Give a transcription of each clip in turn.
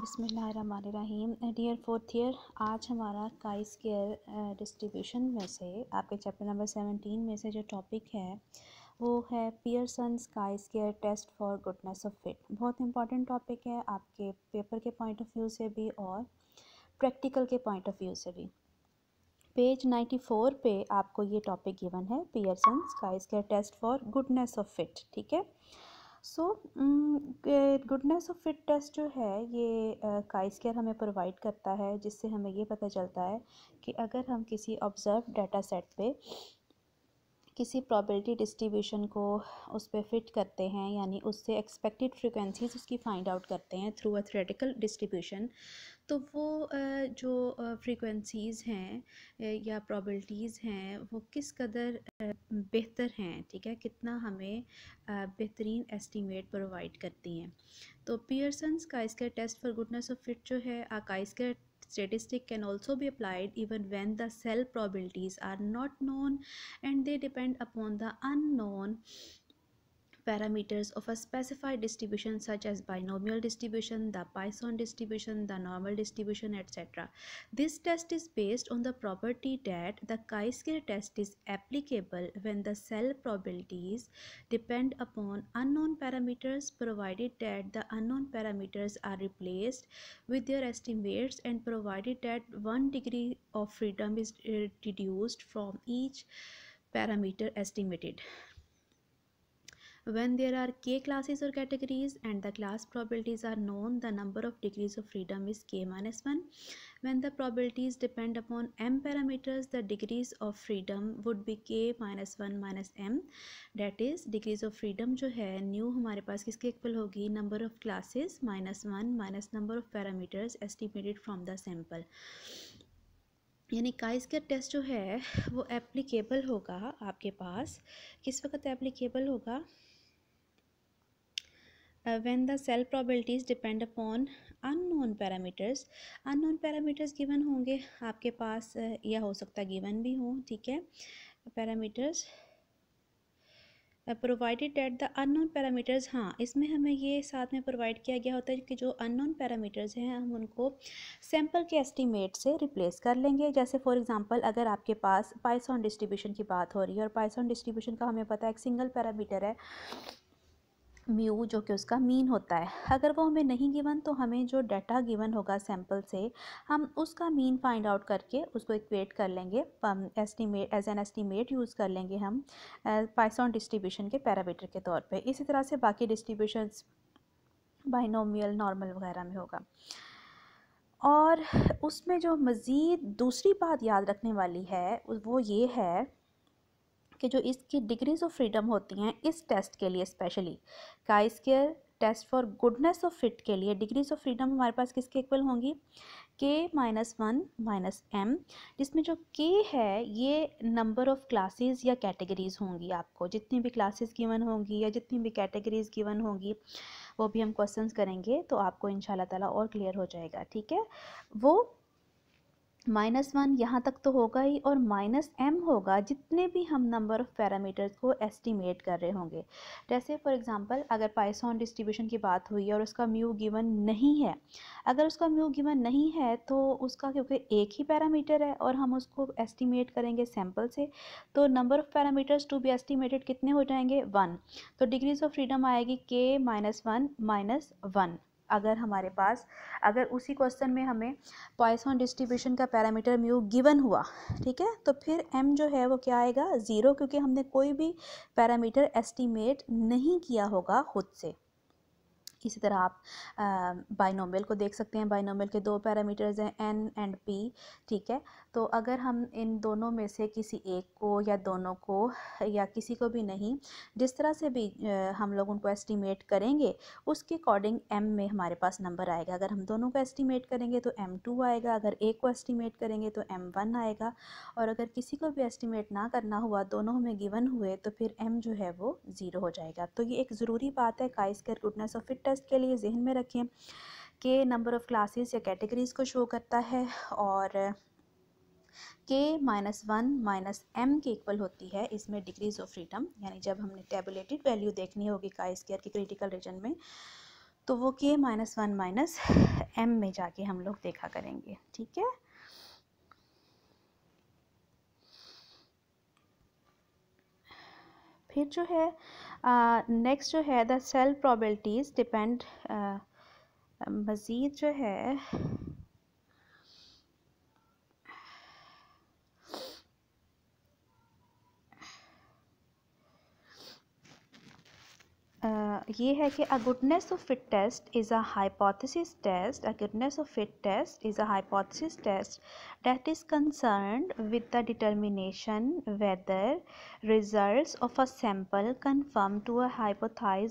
बिसमीम dear fourth year आज हमारा काइस स्केयर डिस्ट्रीब्यूशन में से आपके चैप्टर नंबर सेवनटीन में से जो टॉपिक है वो है Pearson chi square test for goodness of fit बहुत इंपॉर्टेंट टॉपिक है आपके पेपर के पॉइंट ऑफ व्यू से भी और प्रैक्टिकल के पॉइंट ऑफ व्यू से भी पेज नाइन्टी फोर पे आपको ये टॉपिक गिवन है Pearson chi square test for goodness of fit ठीक है so goodness of fit test जो है ये काई केयर हमें प्रोवाइड करता है जिससे हमें ये पता चलता है कि अगर हम किसी ऑब्ज़र्व डाटा सेट पे किसी प्रॉबिलिटी डिस्ट्रीब्यूशन को उस पर फिट करते हैं यानी उससे एक्सपेक्टेड फ्रिक्वेंसीज उसकी फाइंड आउट करते हैं थ्रू अ थ्रेटिकल डिस्ट्रीब्यूशन तो वो जो फ्रीक्वेंसीज़ हैं या प्रॉबलिटीज़ हैं वो किस कदर बेहतर हैं ठीक है कितना हमें बेहतरीन एस्टीमेट प्रोवाइड करती हैं तो Pearson's chi square test for goodness of fit जो है a chi square statistic can also भी applied even when the cell probabilities are not known and they depend upon the unknown parameters of a specified distribution such as binomial distribution, the Poisson distribution, the normal distribution, etc. This test is based on the property that the chi-square test is applicable when the cell probabilities depend upon unknown parameters provided that the unknown parameters are replaced with their estimates and provided that one degree of freedom is reduced from each parameter estimated. When there are k classes or categories and the class probabilities are known, the number of degrees of freedom is k minus 1. When the probabilities depend upon m parameters, the degrees of freedom would be k minus 1 minus m. That is, degrees of freedom jo hai new hamare paas kiske equal hogi number of classes minus 1 minus number of parameters estimated from the sample यानी काइज का test जो है वो applicable होगा आपके पास किस वक्त applicable होगा uh, when the cell probabilities depend upon unknown parameters unknown parameters given होंगे आपके पास uh, या हो सकता है गिवन भी हो ठीक है parameters provided that the unknown parameters हाँ इसमें हमें ये साथ में प्रोवाइड किया गया होता है कि जो अननोन पैरामीटर्स हैं हम उनको सैम्पल के एस्टीमेट से रिप्लेस कर लेंगे जैसे फॉर एग्जांपल अगर आपके पास पाइसॉन डिस्ट्रीब्यूशन की बात हो रही है और पाइसॉन डिस्ट्रीब्यूशन का हमें पता है एक सिंगल पैरामीटर है म्यू जो कि उसका मीन होता है अगर वो हमें नहीं गिवन तो हमें जो डाटा गिवन होगा सैम्पल से हम उसका मीन फाइंड आउट करके उसको इक्वेट कर लेंगे estimate as an estimate use कर लेंगे हम पाइसॉन डिस्ट्रीब्यूशन के पैरामीटर के तौर पे इसी तरह से बाकी डिस्ट्रीब्यूशन बाइनोमियल नॉर्मल वगैरह में होगा और उसमें जो मज़ीद दूसरी बात याद रखने वाली है वो ये है कि जो इसकी डिग्रीज ऑफ फ्रीडम होती हैं इस टेस्ट के लिए specially chi square test for goodness of fit के लिए डिग्रीज ऑफ फ्रीडम हमारे पास किसके इक्वल होंगी के माइनस वन माइनस एम जिसमें जो के है ये नंबर ऑफ़ क्लासेस या कैटेगरीज होंगी आपको जितनी भी क्लासेस गिवन होंगी या जितनी भी कैटेगरीज गिवन होंगी वो भी हम क्वेश्चंस करेंगे तो आपको इन ताला और क्लियर हो जाएगा ठीक है वो माइनस वन यहाँ तक तो होगा ही और माइनस एम होगा जितने भी हम नंबर ऑफ़ पैरामीटर्स को एस्टिमेट कर रहे होंगे जैसे फॉर एग्जांपल अगर पाइसॉन डिस्ट्रीब्यूशन की बात हुई और उसका म्यू गिवन नहीं है अगर उसका म्यू गिवन नहीं है तो उसका क्योंकि एक ही पैरामीटर है और हम उसको एस्टिमेट करेंगे सैम्पल से तो number of parameters to be estimated कितने हो जाएंगे वन तो डिग्रीज ऑफ फ्रीडम आएगी के माइनस वन माइनस वन अगर हमारे पास अगर उसी क्वेश्चन में हमें पॉइसन डिस्ट्रीब्यूशन का पैरामीटर म्यू गिवन हुआ ठीक है तो फिर एम जो है वो क्या आएगा ज़ीरो क्योंकि हमने कोई भी पैरामीटर एस्टिमेट नहीं किया होगा खुद से इसी तरह आप बाइनोमियल को देख सकते हैं बाइनोमियल के दो पैरामीटर्स हैं एन एंड पी ठीक है तो अगर हम इन दोनों में से किसी एक को या दोनों को या किसी को भी नहीं जिस तरह से भी हम लोग उनको एस्टिमेट करेंगे उसके अकॉर्डिंग एम में हमारे पास नंबर आएगा अगर हम दोनों को एस्टिमेट करेंगे तो एम टू आएगा अगर एक को एस्टिमेट करेंगे तो एम वन आएगा और अगर किसी को भी एस्टिमेट ना करना हुआ दोनों हमें गिवन हुए तो फिर एम जो है वो ज़ीरो हो जाएगा तो ये एक ज़रूरी बात है काई गुडनेस ऑफ फिट टेस्ट के लिए जहन में रखें के नंबर ऑफ़ क्लासेस या कैटेगरीज़ को शो करता है और k minus one minus m के इक्वल होती है इसमें डिग्रीज ऑफ फ्रीडम यानी जब हमने टेबुलेटेड वैल्यू देखनी होगी का स्केयर के क्रिटिकल रीजन में तो वो के माइनस वन माइनस एम में जाके हम लोग देखा करेंगे ठीक है फिर जो है नेक्स्ट जो है द सेल प्रॉबलिटीज़ डिपेंड मज़ीद जो है ये है कि a goodness of fit test is a hypothesis test a goodness of fit test is a hypothesis test that is concern with the determination whether result of a sample conform to a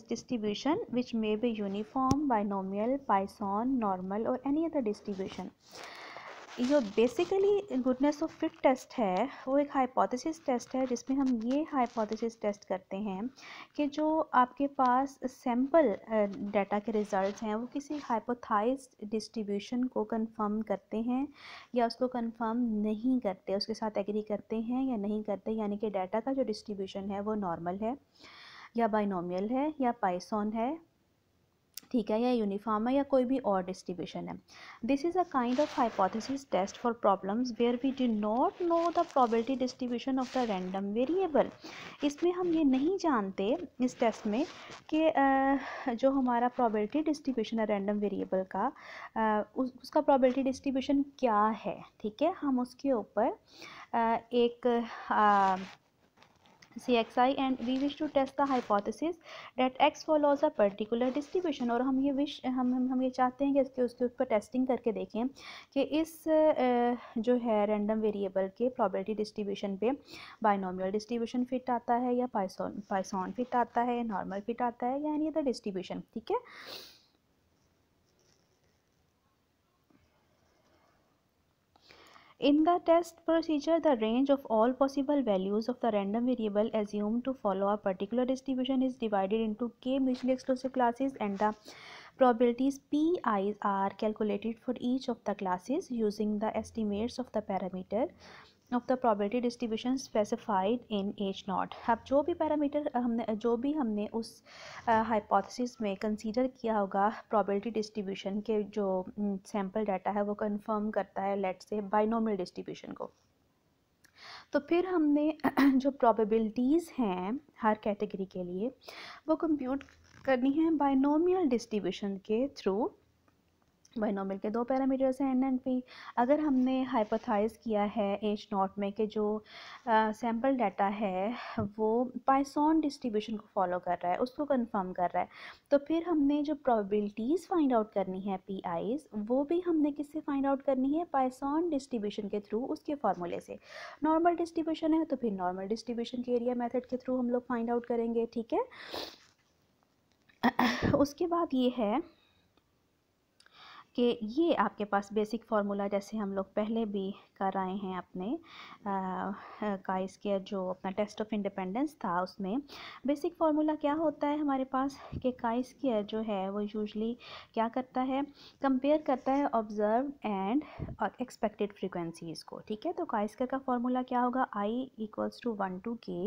distribution which may be uniform binomial Poisson normal और any other distribution जो basically goodness of fit test है वो एक hypothesis test है जिसमें हम ये hypothesis test करते हैं कि जो आपके पास सैम्पल डाटा के रिजल्ट्स हैं वो किसी हाइपोथाइज डिस्ट्रीब्यूशन को कंफर्म करते हैं या उसको कंफर्म नहीं करते उसके साथ एग्री करते हैं या नहीं करते यानी कि डाटा का जो डिस्ट्रीब्यूशन है वो नॉर्मल है या बाइनोमियल है या पाइसॉन है ठीक है या यूनिफॉर्म है या कोई भी और डिस्ट्रीब्यूशन है this is a kind of hypothesis test for problems where we do not know the probability distribution of the random variable इसमें हम ये नहीं जानते इस टेस्ट में कि जो हमारा प्रॉबिलिटी डिस्ट्रीब्यूशन है रैंडम वेरिएबल का उसका प्रॉबलिटी डिस्ट्रीब्यूशन क्या है ठीक है हम उसके ऊपर एक आ, cxi and we wish to test the hypothesis that x follows a particular distribution और हम ये विश हम हम, हम ये चाहते हैं कि इसके उसके ऊपर टेस्टिंग करके देखें कि इस जो है रैंडम वेरिएबल के प्रॉबलिटी डिस्ट्रीब्यूशन पे बाइनोमियल डिस्ट्रीब्यूशन फिट आता है या पाइसॉन पाइसॉन फिट आता है नॉर्मल फिट आता है या एनी अदर डिस्ट्रीब्यूशन ठीक है In the test procedure, the range of all possible values of the random variable assumed to follow a particular distribution is divided into k mutually exclusive classes and the probabilities pi's are calculated for each of the classes using the estimates of the parameter of the probability distribution specified in H naught अब जो भी parameter हमने जो भी हमने उस hypothesis में consider किया होगा प्रॉबर्टी डिस्ट्रीब्यूशन के जो सैम्पल डाटा है वो कन्फर्म करता है लेट से बाइनोमल डिस्ट्रीब्यूशन को तो फिर हमने जो प्रॉबिलिटीज़ हैं हर कैटेगरी के लिए वो कंप्यूट करनी है बाइनोमियल डिस्ट्रीब्यूशन के थ्रू बाइनॉमिल के दो पैरामीटर्स हैं एन एंड पी अगर हमने हाइपोथाइज किया है एज नॉट में कि जो सैम्पल डाटा है वो पाइसॉन डिस्ट्रीब्यूशन को फॉलो कर रहा है उसको कंफर्म कर रहा है तो फिर हमने जो प्रोबेबिलिटीज़ फाइंड आउट करनी है पी आईज वो भी हमने किससे फाइंड आउट करनी है पाइसॉन डिस्ट्रीब्यूशन के थ्रू उसके फार्मूले से नॉर्मल डिस्ट्रीब्यूशन है तो फिर नॉर्मल डिस्ट्रीब्यूशन के एरिया मैथड के थ्रू हम लोग फाइंड आउट करेंगे ठीक है उसके बाद ये है कि ये आपके पास बेसिक फार्मूला जैसे हम लोग पहले भी कर आए हैं अपने का इसके जो अपना टेस्ट ऑफ इंडिपेंडेंस था उसमें बेसिक फार्मूला क्या होता है हमारे पास कि काइस केयर जो है वो यूजली क्या करता है कंपेयर करता है ऑब्जर्व एंड एक्सपेक्टेड फ्रीक्वेंसीज़ को ठीक है तो का का फार्मूला क्या होगा i equals to one to k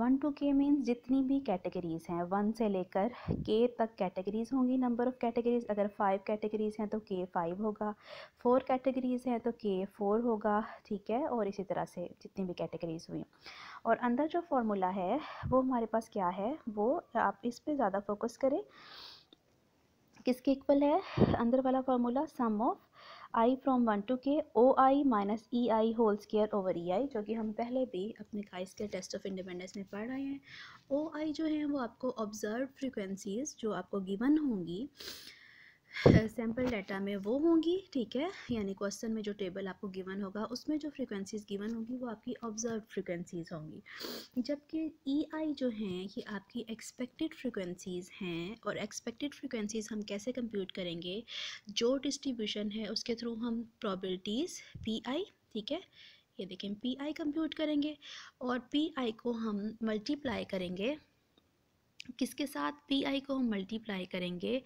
one to k means जितनी भी कैटेगरीज हैं वन से लेकर के तक कैटेगरीज होंगी नंबर ऑफ़ कैटेगरीज अगर फाइव कैटेगरीज हैं तो के फाइव होगा फोर कैटेगरीज हैं तो के फोर होगा ठीक है और इसी तरह से जितनी भी कैटेगरीज हुई और अंदर जो फार्मूला है वो हमारे पास क्या है वो आप इस पर ज़्यादा फोकस करें किसके इक्वल है अंदर वाला formula sum of i from one to k O I minus E i whole square over E i जो कि हम पहले भी अपने काइस के टेस्ट ऑफ इंडिपेंडेंस में पढ़ रहे हैं ओ आई जो है वो आपको ऑब्जर्व फ्रिक्वेंसीज जो आपको गिवन होंगी सैम्पल डाटा में वो होंगी ठीक है यानी क्वेश्चन में जो टेबल आपको गिवन होगा उसमें जो फ्रीक्वेंसीज गिवन होंगी वो आपकी ऑब्जर्व फ्रीक्वेंसीज होंगी जबकि ई e आई जो हैं ये आपकी एक्सपेक्टेड फ्रीक्वेंसीज हैं और एक्सपेक्टेड फ्रीक्वेंसीज हम कैसे कंप्यूट करेंगे जो डिस्ट्रीब्यूशन है उसके थ्रू हम प्रॉबलिटीज़ पी आई ठीक है ये देखें पी आई कंप्यूट करेंगे और पी आई को हम मल्टीप्लाई करेंगे किसके साथ पी आई को हम मल्टीप्लाई करेंगे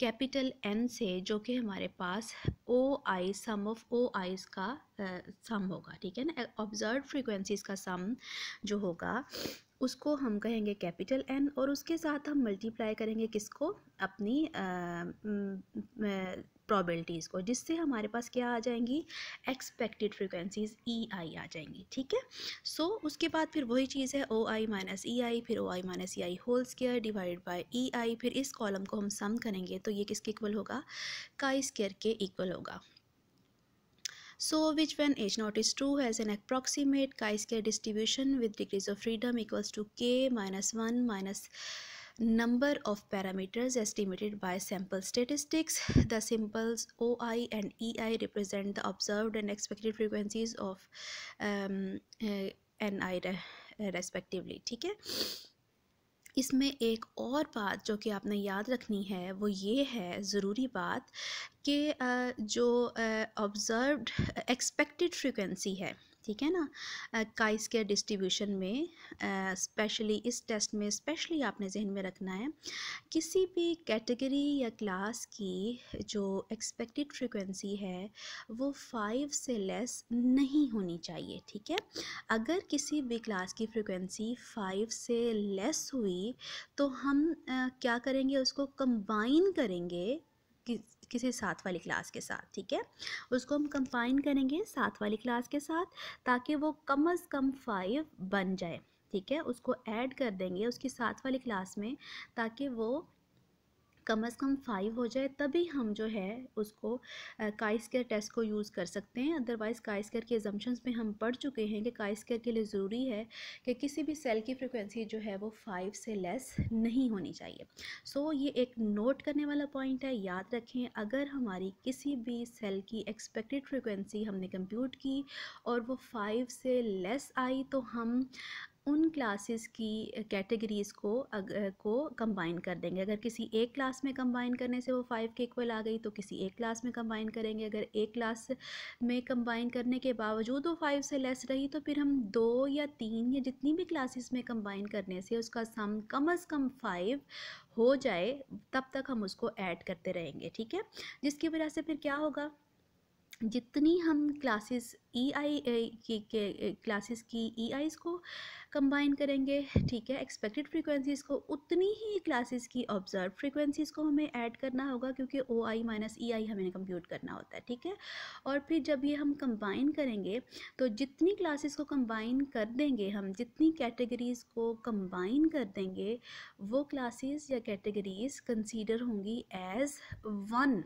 कैपिटल एन से जो कि हमारे पास ओ आई सम ऑफ ओ आईज का सम होगा ठीक है ना ऑब्जर्व फ्रीक्वेंसीज़ का सम जो होगा उसको हम कहेंगे कैपिटल एन और उसके साथ हम मल्टीप्लाई करेंगे किसको अपनी प्रॉबलिटीज़ को जिससे हमारे पास क्या आ जाएंगी एक्सपेक्टेड फ्रिक्वेंसीज ई आई आ जाएंगी ठीक है सो उसके बाद फिर वही चीज़ है O I minus E i फिर O I minus E i whole square divide by E i फिर इस कॉलम को हम सम करेंगे तो ये किसके इक्वल होगा काई स्केयर के इक्वल होगा So which when h naught is true has an approximate chi-square distribution with degrees of freedom equals to k minus 1 minus number of parameters estimated by sample statistics. The symbols OI and EI represent the observed and expected frequencies of um, uh, NI respectively. ठीक है इसमें एक और बात जो कि आपने याद रखनी है वो ये है ज़रूरी बात कि जो ऑब्ज़र्व्ड एक्सपेक्टेड फ्रीक्वेंसी है ठीक है ना काइस के डिस्ट्रीब्यूशन में स्पेशली इस टेस्ट में स्पेशली आपने जहन में रखना है किसी भी कैटेगरी या क्लास की जो एक्सपेक्टेड फ्रिक्वेंसी है वो फाइव से लेस नहीं होनी चाहिए ठीक है अगर किसी भी क्लास की फ्रिक्वेंसी फाइव से लेस हुई तो हम आ, क्या करेंगे उसको कंबाइन करेंगे किसी साथ वाली क्लास के साथ ठीक है उसको हम कंबाइन करेंगे साथ वाली क्लास के साथ ताकि वो कम अज़ कम फाइव बन जाए ठीक है उसको ऐड कर देंगे उसकी साथ वाली क्लास में ताकि वो कम से कम फाइव हो जाए तभी हम जो है उसको काई टेस्ट को यूज़ कर सकते हैं अदरवाइज़ काई के एजम्पन्स में हम पढ़ चुके हैं कि काई के लिए ज़रूरी है कि किसी भी सेल की फ्रिक्वेंसी जो है वो फाइव से लेस नहीं होनी चाहिए सो so, ये एक नोट करने वाला पॉइंट है याद रखें अगर हमारी किसी भी सेल की एक्सपेक्टेड फ्रिक्वेंसी हमने कम्प्यूट की और वो फाइव से लेस आई तो हम उन क्लासेस की कैटेगरीज़ को अगर को कंबाइन कर देंगे अगर किसी एक क्लास में कंबाइन करने से वो फ़ाइव के इक्वल आ गई तो किसी एक क्लास में कंबाइन करेंगे अगर एक क्लास में कंबाइन करने के बावजूद वो फाइव से लेस रही तो फिर हम दो या तीन या जितनी भी क्लासेस में कंबाइन करने से उसका सम कम अज़ कम फाइव हो जाए तब तक हम उसको ऐड करते रहेंगे ठीक है जिसकी वजह से फिर क्या होगा जितनी हम classes E e i classes की ई e आईज़ को कंबाइन करेंगे ठीक है एक्सपेक्टेड फ्रीक्वेंसीज़ को उतनी ही क्लासेस की ऑब्जर्व फ्रीक्वेंसीज़ को हमें ऐड करना होगा क्योंकि ओ आई माइनस ई आई हमें कंप्यूट करना होता है ठीक है और फिर जब ये हम कंबाइन करेंगे तो जितनी क्लासेस को कंबाइन कर देंगे हम जितनी कैटेगरीज़ को कंबाइन कर देंगे वो क्लासेस या कैटेगरीज़ कंसीडर होंगी एज़ वन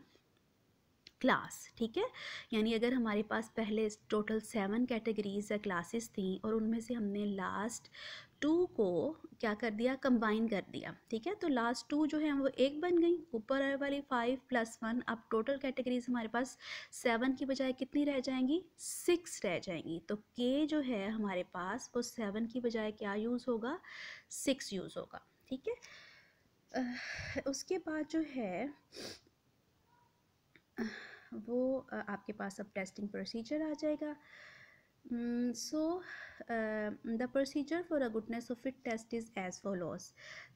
क्लास ठीक है यानी अगर हमारे पास पहले टोटल सेवन कैटेगरीज या क्लासेस थी और उनमें से हमने लास्ट टू को क्या कर दिया कंबाइन कर दिया ठीक है तो लास्ट टू जो है वो एक बन गई ऊपर वाली फाइव प्लस वन अब टोटल कैटेगरीज हमारे पास सेवन की बजाय कितनी रह जाएंगी सिक्स रह जाएंगी तो के जो है हमारे पास वो सेवन की बजाय क्या यूज़ होगा सिक्स यूज़ होगा ठीक है उसके बाद जो है वो आपके पास अब टेस्टिंग प्रोसीजर आ जाएगा so so, the procedure for a goodness of fit test is as follows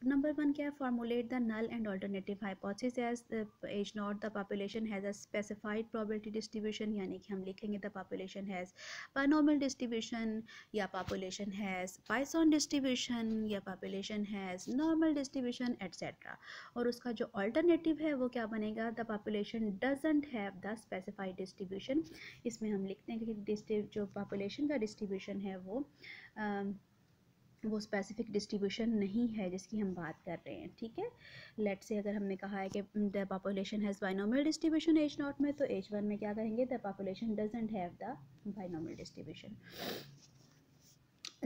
number one क्या है formulate the null and alternative hypothesis as H naught the population has a specified probability distribution यानी कि हम लिखेंगे the population has binomial distribution या population has Poisson distribution या population has normal distribution etcetera और उसका जो ऑल्टरनेटिव है वो क्या बनेगा the population doesn't have the specified distribution इसमें हम लिखते हैं कि जो पॉपुलेशन का डिस्ट्रीब्यूशन है वो आ, वो स्पेसिफिक डिस्ट्रीब्यूशन नहीं है जिसकी हम बात कर रहे हैं ठीक है लेट से अगर हमने कहा है कि the population has binomial distribution H naught में तो एच वन में क्या कहेंगे the population doesn't have the binomial distribution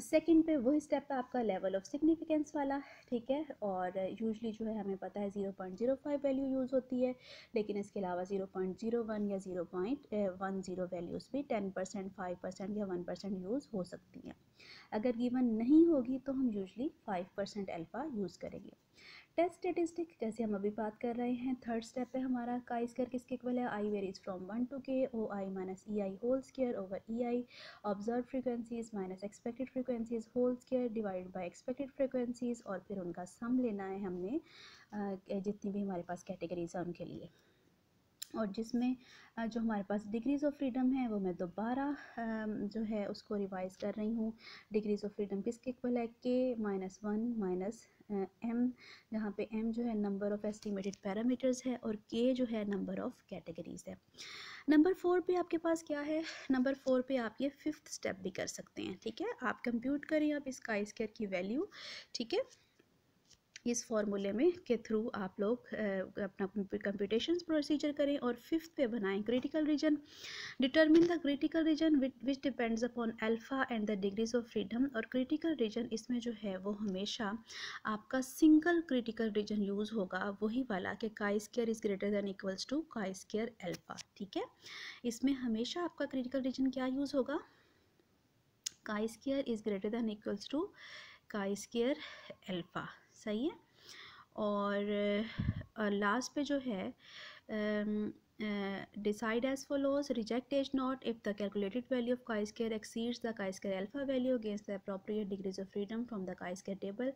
second पे वही स्टेप है आपका लेवल ऑफ सिग्निफिकेंस वाला ठीक है और यूजली जो है हमें पता है zero point zero five value use होती है लेकिन इसके अलावा ज़ीरो पॉइंट ज़ीरो वन या zero point one zero values भी टेन परसेंट फाइव परसेंट या वन परसेंट यूज़ हो सकती हैं अगर गिवन नहीं होगी तो हम usually five percent alpha use करेंगे टेस्ट स्टेटिस्टिक जैसे हम अभी बात कर रहे हैं थर्ड स्टेप पे हमारा का स्केयर किसके इक्वल है i varies from one to k O I minus E i whole square over E i observe frequencies minus expected frequencies whole square divide by expected frequencies और फिर उनका सम लेना है हमने जितनी भी हमारे पास कैटेगरीज हैं उनके लिए और जिसमें जो हमारे पास डिग्रीज़ ऑफ फ्रीडम है वो मैं दोबारा जो है उसको रिवाइज़ कर रही हूँ डिग्रीज़ ऑफ फ्रीडम किसके इक्वल है k minus one minus M जहाँ पे एम जो है नंबर ऑफ़ एस्टिमेटेड पैरामीटर्स है और के जो है नंबर ऑफ़ कैटेगरीज़ है नंबर फोर पे आपके पास क्या है नंबर फोर पे आप ये फिफ्थ स्टेप भी कर सकते हैं ठीक है आप कंप्यूट करें आप इसका स्केयर की वैल्यू ठीक है इस फार्मूले में के थ्रू आप लोग अपना कंप्यूटेशन प्रोसीजर करें और फिफ्थ पे बनाएं critical region determine the critical region which depends upon alpha and the degrees of freedom और क्रिटिकल रीजन इसमें जो है वो हमेशा आपका सिंगल क्रिटिकल रीजन यूज़ होगा वही वाला कि का square is greater than equals to का स्केयर एल्फ़ा ठीक है इसमें हमेशा आपका क्रिटिकल रीजन क्या यूज़ होगा chi square is greater than equals to chi square सही है और लास्ट पे जो है um, uh, decide as follows reject h naught if the calculated value of chi-square exceeds the chi-square alpha value against the appropriate degrees of freedom from the chi-square table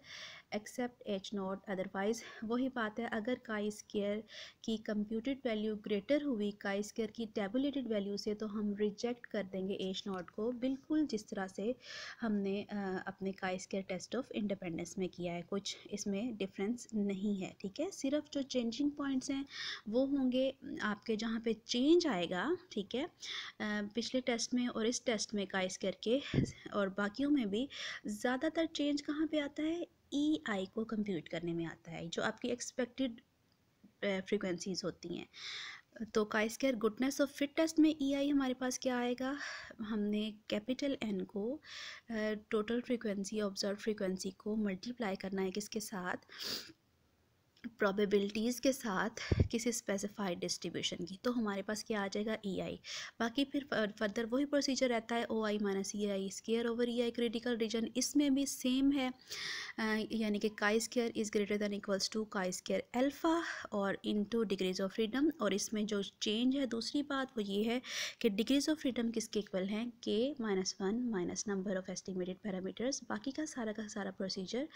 except h naught otherwise वही बात है अगर chi-square की computed value greater हुई chi-square की tabulated value से तो हम reject कर देंगे h naught को बिल्कुल जिस तरह से हमने अपने chi-square test of independence में किया है कुछ इसमें difference नहीं है ठीक है सिर्फ जो changing points हैं वो होंगे आपके जहाँ पे चेंज आएगा ठीक है पिछले टेस्ट में और इस टेस्ट में काइस करके और बाकियों में भी ज़्यादातर चेंज कहाँ पे आता है ई e आई को कंप्यूट करने में आता है जो आपकी एक्सपेक्टेड फ्रीक्वेंसीज होती हैं तो chi square goodness of fit test में ई e आई हमारे पास क्या आएगा हमने कैपिटल एन को टोटल फ्रीक्वेंसी ऑब्जर्व फ्रीक्वेंसी को मल्टीप्लाई करना है किसके साथ प्रोबेबिलिटीज़ के साथ किसी स्पेसिफाइड डिस्ट्रीब्यूशन की तो हमारे पास क्या आ जाएगा ई e आई बाकी फिर फर्दर वही प्रोसीजर रहता है O I minus E I square over E I critical region इसमें भी सेम है यानी कि chi square is greater than equals to chi square alpha और इन टू डिग्रीज ऑफ फ्रीडम और इसमें जो चेंज है दूसरी बात वो ये है कि डिग्रीज ऑफ फ्रीडम किसके इक्वल हैं k minus one minus number of estimated parameters बाकी का सारा का सारा प्रोसीजर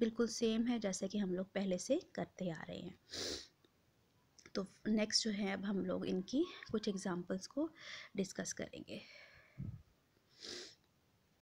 बिल्कुल सेम है जैसे कि हम लोग पहले से करते करते आ रहे हैं तो नेक्स्ट जो है अब हम लोग इनकी कुछ एग्ज़ाम्पल्स को डिस्कस करेंगे